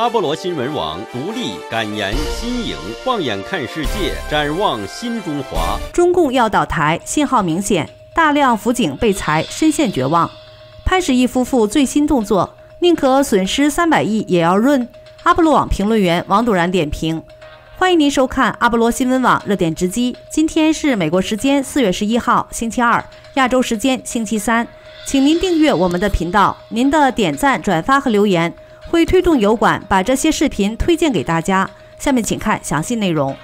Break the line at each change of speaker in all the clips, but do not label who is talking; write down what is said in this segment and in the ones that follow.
阿波罗新闻网独立敢言新颖，放眼看世界，展望新中华。中共要倒台，信号明显，大量辅警被裁，深陷绝望。潘石屹夫妇最新动作，宁可损失三百亿也要润。阿波罗网评论员王笃然点评：欢迎您收看阿波罗新闻网热点直击。今天是美国时间四月十一号星期二，亚洲时间星期三。请您订阅我们的频道，您的点赞、转发和留言。会推动油管把这些视频推荐给大家。下面请看详细内容。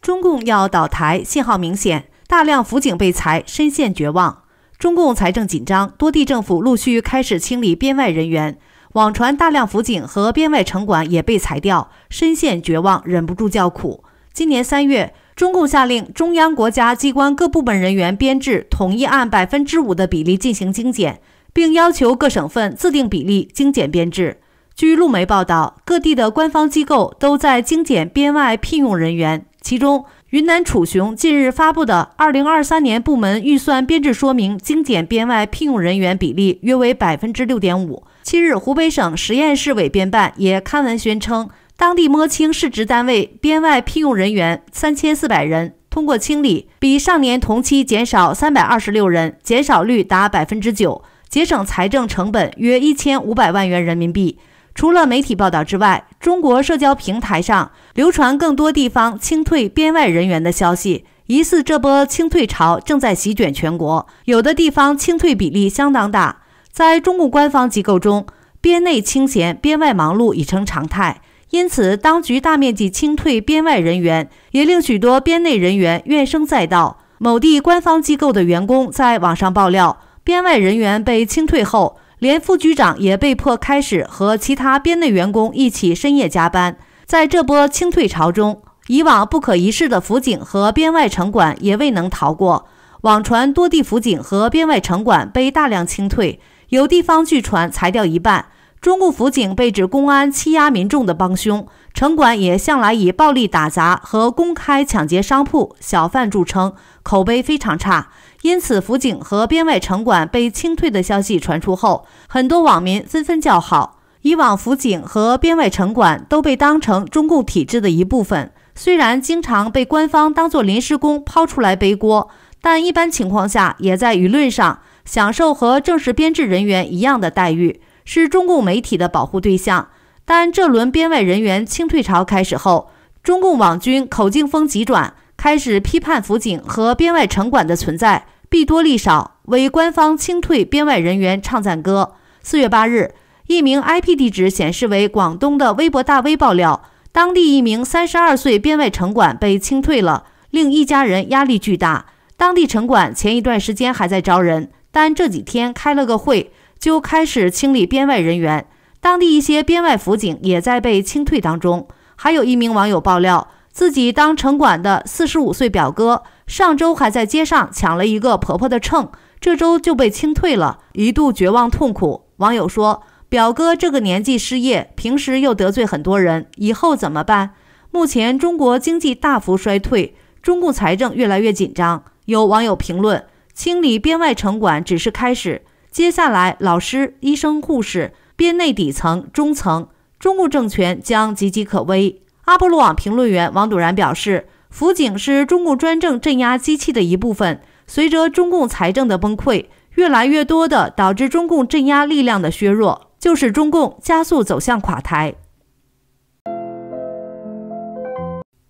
中共要倒台信号明显，大量辅警被裁，深陷绝望。中共财政紧张，多地政府陆续开始清理编外人员。网传大量辅警和编外城管也被裁掉，深陷绝望，忍不住叫苦。今年三月，中共下令中央国家机关各部门人员编制统一按百分之五的比例进行精简。并要求各省份自定比例精简编制。据路媒报道，各地的官方机构都在精简编外聘用人员。其中，云南楚雄近日发布的二零二三年部门预算编制说明，精简编外聘用人员比例约为百分之六点五。七日，湖北省十堰市委编办也刊文宣称，当地摸清市直单位编外聘用人员三千四百人，通过清理，比上年同期减少三百二十六人，减少率达百分之九。节省财政成本约一千五百万元人民币。除了媒体报道之外，中国社交平台上流传更多地方清退编外人员的消息，疑似这波清退潮正在席卷全国，有的地方清退比例相当大。在中共官方机构中，编内清闲，编外忙碌已成常态，因此当局大面积清退编外人员，也令许多编内人员怨声载道。某地官方机构的员工在网上爆料。编外人员被清退后，连副局长也被迫开始和其他编内员工一起深夜加班。在这波清退潮中，以往不可一世的辅警和编外城管也未能逃过。网传多地辅警和编外城管被大量清退，有地方据传裁掉一半。中共辅警被指公安欺压民众的帮凶，城管也向来以暴力打砸和公开抢劫商铺小贩著称，口碑非常差。因此，辅警和编外城管被清退的消息传出后，很多网民纷纷叫好。以往，辅警和编外城管都被当成中共体制的一部分，虽然经常被官方当作临时工抛出来背锅，但一般情况下也在舆论上享受和正式编制人员一样的待遇，是中共媒体的保护对象。但这轮编外人员清退潮开始后，中共网军口径风急转。开始批判辅警和编外城管的存在，弊多利少，为官方清退编外人员唱赞歌。四月八日，一名 IP 地址显示为广东的微博大 V 爆料，当地一名三十二岁编外城管被清退了，令一家人压力巨大。当地城管前一段时间还在招人，但这几天开了个会，就开始清理编外人员。当地一些编外辅警也在被清退当中。还有一名网友爆料。自己当城管的四十五岁表哥，上周还在街上抢了一个婆婆的秤，这周就被清退了，一度绝望痛苦。网友说：“表哥这个年纪失业，平时又得罪很多人，以后怎么办？”目前中国经济大幅衰退，中共财政越来越紧张。有网友评论：“清理编外城管只是开始，接下来老师、医生、护士、编内底层、中层，中共政权将岌岌可危。”巴布洛网评论员王笃然表示，辅警是中共专政镇压机器的一部分。随着中共财政的崩溃，越来越多的导致中共镇压力量的削弱，就是中共加速走向垮台。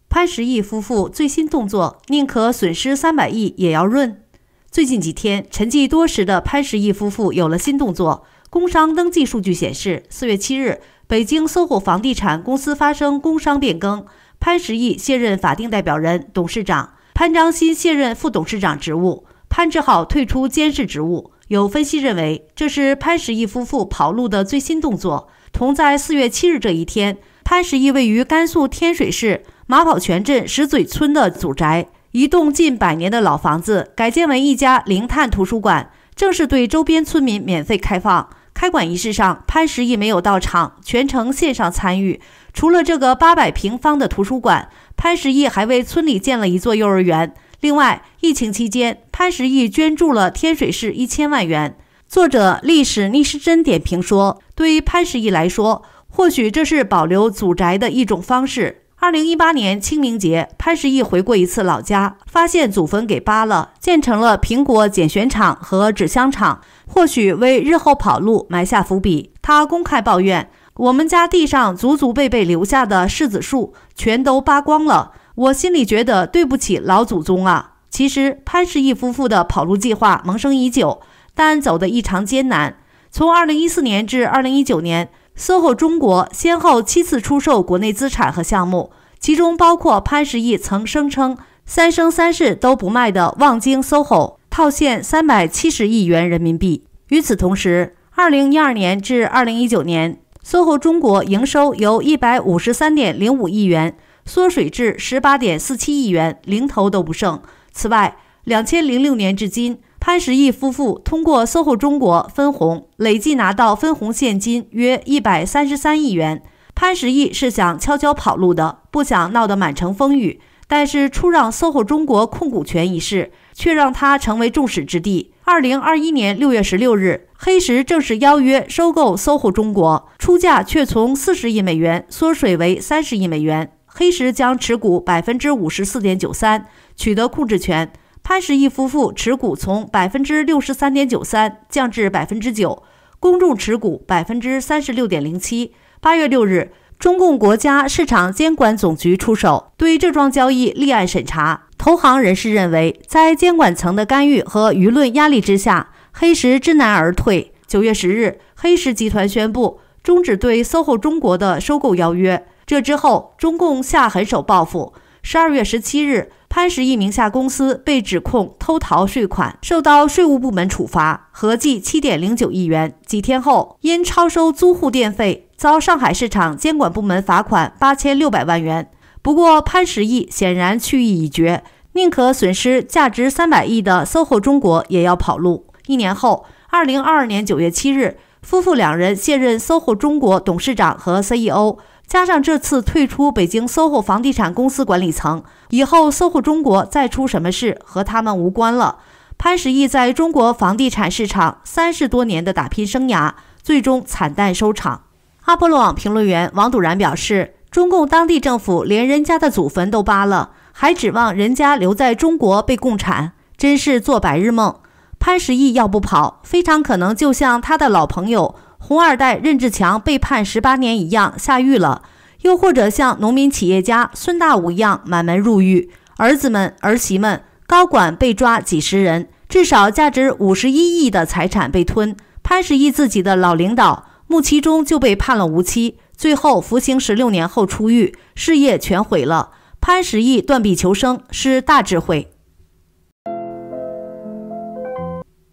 潘石屹夫妇最新动作：宁可损失三百亿也要润。最近几天，沉寂多时的潘石屹夫妇有了新动作。工商登记数据显示，四月七日，北京搜 o 房地产公司发生工商变更，潘石屹卸任法定代表人、董事长，潘章鑫卸任副董事长职务，潘志浩退出监事职务。有分析认为，这是潘石屹夫妇跑路的最新动作。同在四月七日这一天，潘石屹位于甘肃天水市马跑泉镇石嘴村的祖宅，一栋近百年的老房子改建为一家零碳图书馆，正式对周边村民免费开放。开馆仪式上，潘石屹没有到场，全程线上参与。除了这个八百平方的图书馆，潘石屹还为村里建了一座幼儿园。另外，疫情期间，潘石屹捐助了天水市一千万元。作者历史逆时针点评说，对于潘石屹来说，或许这是保留祖宅的一种方式。二零一八年清明节，潘石屹回过一次老家，发现祖坟给扒了，建成了苹果拣选厂和纸箱厂，或许为日后跑路埋下伏笔。他公开抱怨：“我们家地上祖祖辈辈留下的柿子树全都扒光了，我心里觉得对不起老祖宗啊。”其实，潘石屹夫妇的跑路计划萌生已久，但走得异常艰难。从二零一四年至二零一九年。SOHO 中国先后七次出售国内资产和项目，其中包括潘石屹曾声称“三生三世都不卖”的望京 SOHO 套现三百七十亿元人民币。与此同时，二零一二年至二零一九年，SOHO 中国营收由一百五十三点零五亿元缩水至十八点四七亿元，零头都不剩。此外，两千零六年至今。潘石屹夫妇通过 SOHO 中国分红，累计拿到分红现金约一百三十三亿元。潘石屹是想悄悄跑路的，不想闹得满城风雨。但是出让 SOHO 中国控股权一事，却让他成为众矢之的。二零二一年六月十六日，黑石正式邀约收购 SOHO 中国，出价却从四十亿美元缩水为三十亿美元。黑石将持股百分之五十四点九三，取得控制权。潘石屹夫妇持股从百分之六十三点九三降至百分之九，公众持股百分之三十六点零七。八月六日，中共国家市场监管总局出手，对这桩交易立案审查。投行人士认为，在监管层的干预和舆论压力之下，黑石知难而退。九月十日，黑石集团宣布终止对 SOHO 中国的收购邀约。这之后，中共下狠手报复。十二月十七日，潘石屹名下公司被指控偷逃税款，受到税务部门处罚，合计七点零九亿元。几天后，因超收租户电费，遭上海市场监管部门罚款八千六百万元。不过，潘石屹显然去意已决，宁可损失价值三百亿的 SOHO 中国也要跑路。一年后，二零二二年九月七日。夫妇两人卸任 SOHO 中国董事长和 CEO，加上这次退出北京 SOHO 房地产公司管理层以后，SOHO 中国再出什么事和他们无关了。潘石屹在中国房地产市场三十多年的打拼生涯，最终惨淡收场。阿波罗网评论员王笃然表示：“中共当地政府连人家的祖坟都扒了，还指望人家留在中国被共产，真是做白日梦。”潘石屹要不跑，非常可能就像他的老朋友红二代任志强被判十八年一样下狱了，又或者像农民企业家孙大武一样满门入狱，儿子们、儿媳们、高管被抓几十人，至少价值五十一亿的财产被吞。潘石屹自己的老领导穆其中就被判了无期，最后服刑十六年后出狱，事业全毁了。潘石屹断臂求生是大智慧。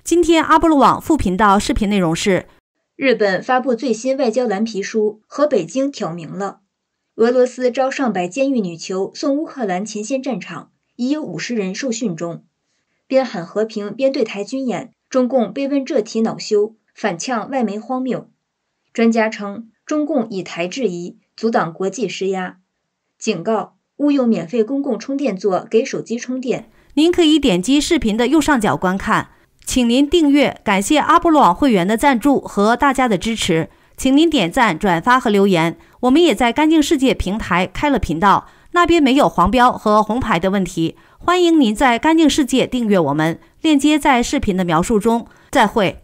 今天阿波罗网副频道视频内容是：日本发布最新外交蓝皮书，和北京挑明了；俄罗斯招上百监狱女囚送乌克兰前线战场，已有五十人受训中；边喊和平边对台军演，中共被问这题恼羞反呛，外媒荒谬。专家称，中共以台质疑，阻挡国际施压，警告勿用免费公共充电座给手机充电。您可以点击视频的右上角观看。请您订阅，感谢阿波罗网会员的赞助和大家的支持。请您点赞、转发和留言。我们也在干净世界平台开了频道，那边没有黄标和红牌的问题。欢迎您在干净世界订阅我们，链接在视频的描述中。再会。